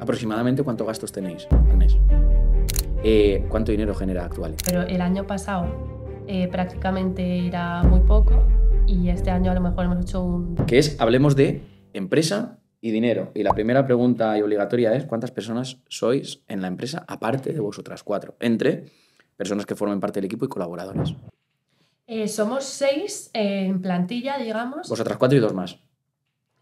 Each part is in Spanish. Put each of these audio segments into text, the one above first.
aproximadamente ¿cuántos gastos tenéis al mes. Eh, ¿Cuánto dinero genera actualmente? Pero el año pasado eh, prácticamente era muy poco y este año a lo mejor hemos hecho un... Que es, hablemos de empresa y dinero. Y la primera pregunta y obligatoria es cuántas personas sois en la empresa aparte de vosotras cuatro, entre personas que formen parte del equipo y colaboradores. Eh, somos seis en plantilla, digamos. Vosotras cuatro y dos más.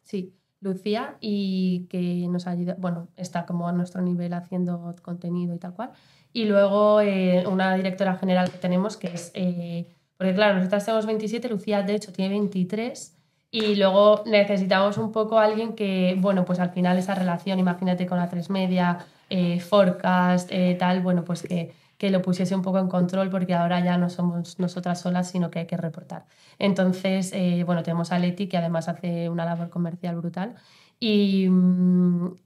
Sí. Lucía y que nos ayuda, bueno, está como a nuestro nivel haciendo contenido y tal cual. Y luego eh, una directora general que tenemos que es, eh, porque claro, nosotras tenemos 27, Lucía de hecho tiene 23 y luego necesitamos un poco a alguien que, bueno, pues al final esa relación, imagínate con la 3 media, eh, forecast, tal, bueno, pues que que lo pusiese un poco en control porque ahora ya no somos nosotras solas, sino que hay que reportar. Entonces, eh, bueno, tenemos a Leti que además hace una labor comercial brutal y, mm,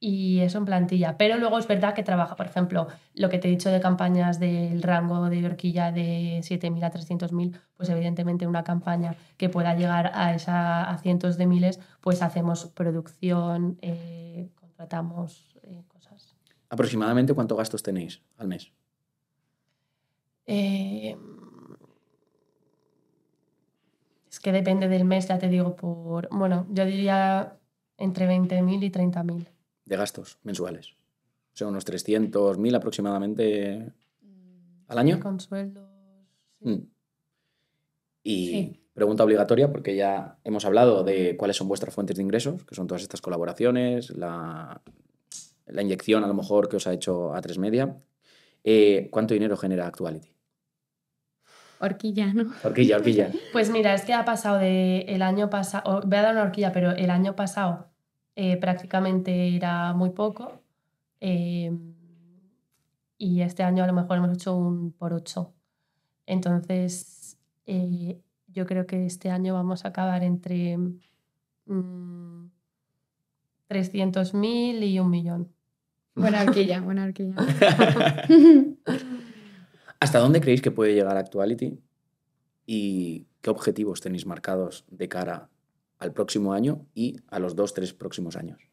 y eso en plantilla. Pero luego es verdad que trabaja, por ejemplo, lo que te he dicho de campañas del rango de horquilla de 7.000 a 300.000, pues evidentemente una campaña que pueda llegar a, esa, a cientos de miles, pues hacemos producción, eh, contratamos eh, cosas. ¿Aproximadamente cuántos gastos tenéis al mes? Eh, es que depende del mes, ya te digo, por... Bueno, yo diría entre 20.000 y 30.000. De gastos mensuales. O sea, unos 300.000 aproximadamente mm, al año. Con sueldos. Mm. Y pregunta obligatoria, porque ya hemos hablado de cuáles son vuestras fuentes de ingresos, que son todas estas colaboraciones, la, inyección a lo mejor que os ha hecho a tres media. Eh, ¿Cuánto dinero genera Actuality? Horquilla, ¿no? Horquilla, horquilla. Pues mira, es que ha pasado de el año pasado, voy a dar una horquilla, pero el año pasado eh, prácticamente era muy poco. Em, y este año a lo mejor hemos hecho un por ocho. Entonces, eh, yo creo que este año vamos a acabar entre 300.000 mm, y un millón. Buena horquilla, buena horquilla. ¿Hasta dónde creéis que puede llegar Actuality? ¿Y qué objetivos tenéis marcados de cara al próximo año y a los dos, tres próximos años?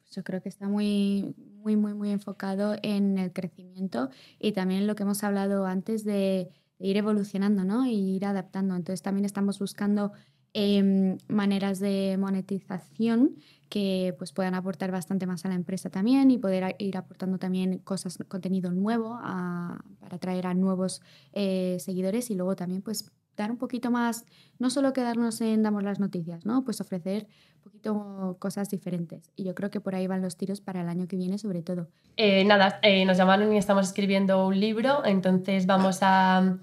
Pues yo creo que está muy, muy, muy, enfocado en el crecimiento y también lo que hemos hablado antes de ir evolucionando ¿no? y ir adaptando. Entonces también estamos buscando Em, maneras de monetización que pues, puedan aportar bastante más a la empresa también y poder ir aportando también cosas, contenido nuevo para atraer a nuevos eh, seguidores y luego también pues dar un poquito más, no solo quedarnos en damos las noticias, ¿no? Pues ofrecer un poquito cosas diferentes. Y yo creo que por ahí van los tiros para el año que viene, sobre todo. Eh, nada, eh, nos llamaron y estamos escribiendo un libro, entonces vamos a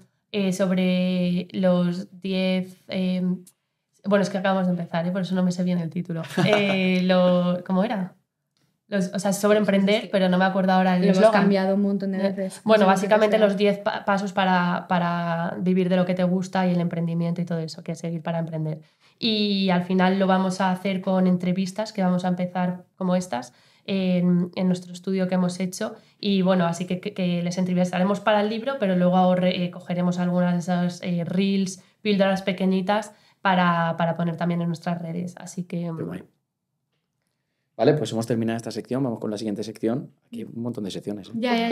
sobre los 10 bueno, es que acabamos de empezar, ¿eh? por eso no me sé bien el título. Eh, ¿Cómo era? o sea, sobre emprender, pero no me acuerdo ahora el Lo hemos cambiado un montón de veces. Bueno, básicamente los 10 pasos para, para, vivir de lo que te gusta y el emprendimiento y todo eso, que es seguir para emprender. Y al final lo vamos a hacer con entrevistas que vamos a empezar como estas en, nuestro estudio que hemos hecho. Y bueno, así que, que, les entrevistaremos para el libro, pero luego eh, cogeremos algunas de esas eh, reels, píldoras pequeñitas para, poner también en nuestras redes. Así que... Vale, pues hemos terminado esta sección, vamos con la siguiente sección. Aquí hay un montón de secciones. ¿eh?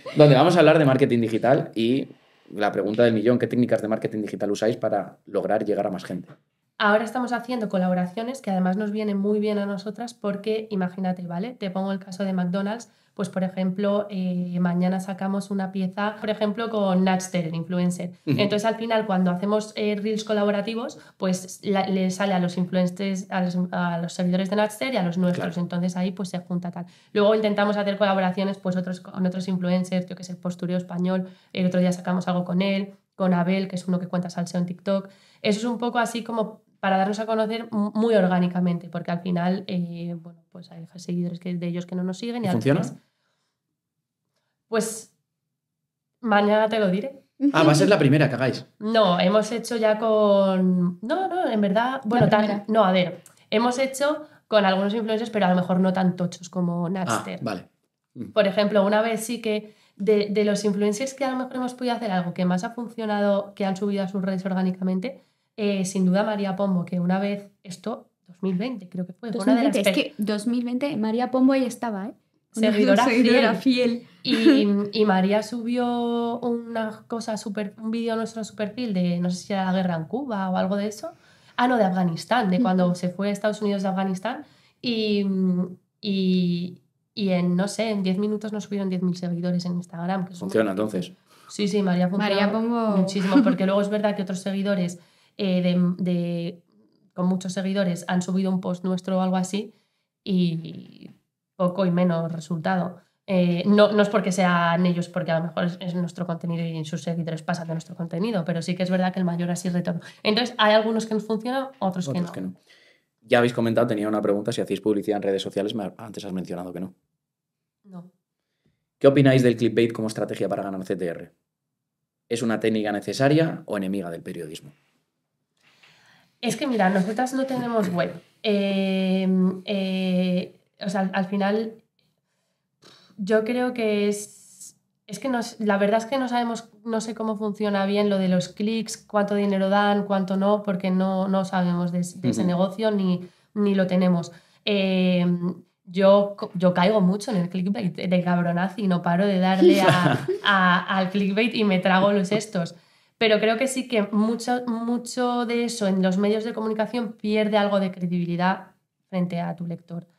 Donde vamos a hablar de marketing digital y la pregunta del millón, ¿qué técnicas de marketing digital usáis para lograr llegar a más gente? Ahora estamos haciendo colaboraciones que además nos vienen muy bien a nosotras porque, imagínate, ¿vale? Te pongo el caso de McDonald's pues por ejemplo, eh, mañana sacamos una pieza, por ejemplo, con Natster, el influencer. Entonces al final cuando hacemos eh, reels colaborativos, pues le sale a los influencers, a los, servidores de Natster y a los nuestros. Entonces ahí pues se junta tal. Luego intentamos hacer colaboraciones pues otros, con otros influencers, yo que sé, posturio español, el otro día sacamos algo con él, con Abel, que es uno que cuenta salseo en TikTok. Eso es un poco así como para darnos a conocer muy orgánicamente, porque al final, eh, bueno, pues hay seguidores de ellos que no nos siguen. Y ¿Funciona? Pues mañana te lo diré. Ah, va a ser la primera que hagáis. No, hemos hecho ya con. No, no, en verdad. Bueno, No, a ver. Hemos hecho con algunos influencers, pero a lo mejor no tan tochos como ah, Napster. vale. Mm. Por ejemplo, una vez sí que de, los influencers que a lo mejor hemos podido hacer algo que más ha funcionado, que han subido a sus redes orgánicamente, eh, sin duda María Pombo, que una vez, esto, 2020 creo que fue. una de las es que 2020 María Pombo ahí estaba, ¿eh? seguidora, fiel. Y, María subió una cosa super, un vídeo nuestro superfil perfil de, no sé si era la guerra en Cuba o algo de eso. Ah, no, de Afganistán, de cuando se fue a Estados Unidos de Afganistán. Y, en, no sé, en 10 minutos nos subieron 10.000 seguidores en Instagram. funciona entonces. Sí, sí, María funciona muchísimo, porque luego es verdad que otros seguidores eh, de, de, con muchos seguidores han subido un post nuestro o algo así y poco y menos resultado. Eh, no, es porque sean ellos, porque a lo mejor es, nuestro contenido y en sus seguidores pasan de nuestro contenido, pero sí que es verdad que el mayor así retorno. Entonces, hay algunos que nos funcionan, otros, que, no. Ya habéis comentado, tenía una pregunta, si hacéis publicidad en redes sociales, antes has mencionado que no. No. ¿Qué opináis del clickbait como estrategia para ganar CTR? ¿Es una técnica necesaria o enemiga del periodismo? Es que mira, nosotras no tenemos web. Eh, eh, o sea, al final yo creo que es. Es que nos, la verdad es que no sabemos, no sé cómo funciona bien lo de los clics, cuánto dinero dan, cuánto no, porque no, no sabemos de, ese negocio ni, ni lo tenemos. Eh, yo, yo caigo mucho en el clickbait de y no paro de darle al clickbait y me trago los estos. Pero creo que sí que mucho, mucho de eso en los medios de comunicación pierde algo de credibilidad frente a tu lector.